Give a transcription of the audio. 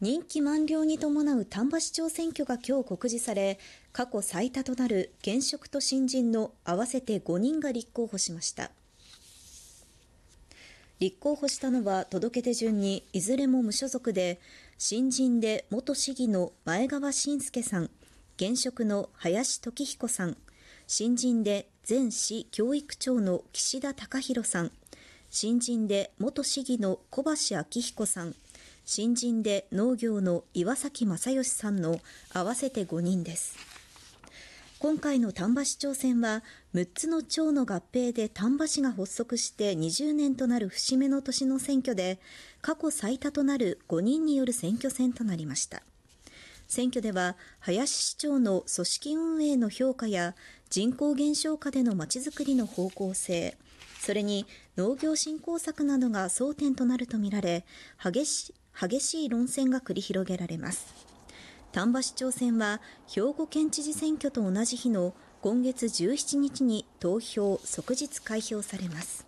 任期満了に伴う丹波市長選挙が今日告示され、過去最多となる現職と新人の合わせて5人が立候補しました。立候補したのは届け出順にいずれも無所属で、新人で元市議の前川慎介さん、現職の林時彦さん、新人で前市教育長の岸田隆弘さん、新人で元市議の小橋明彦さん、新人で農業の岩崎正義さんの合わせて5人です。今回の丹波市長選は6つの町の合併で丹波市が発足して20年となる節目の年の選挙で過去最多となる5人による選挙戦となりました。選挙では林市長の組織運営の評価や人口減少下でのまちづくりの方向性それに農業振興策などが争点となるとみられ激し激しい論戦が繰り広げられます丹波市長選は兵庫県知事選挙と同じ日の今月17日に投票即日開票されます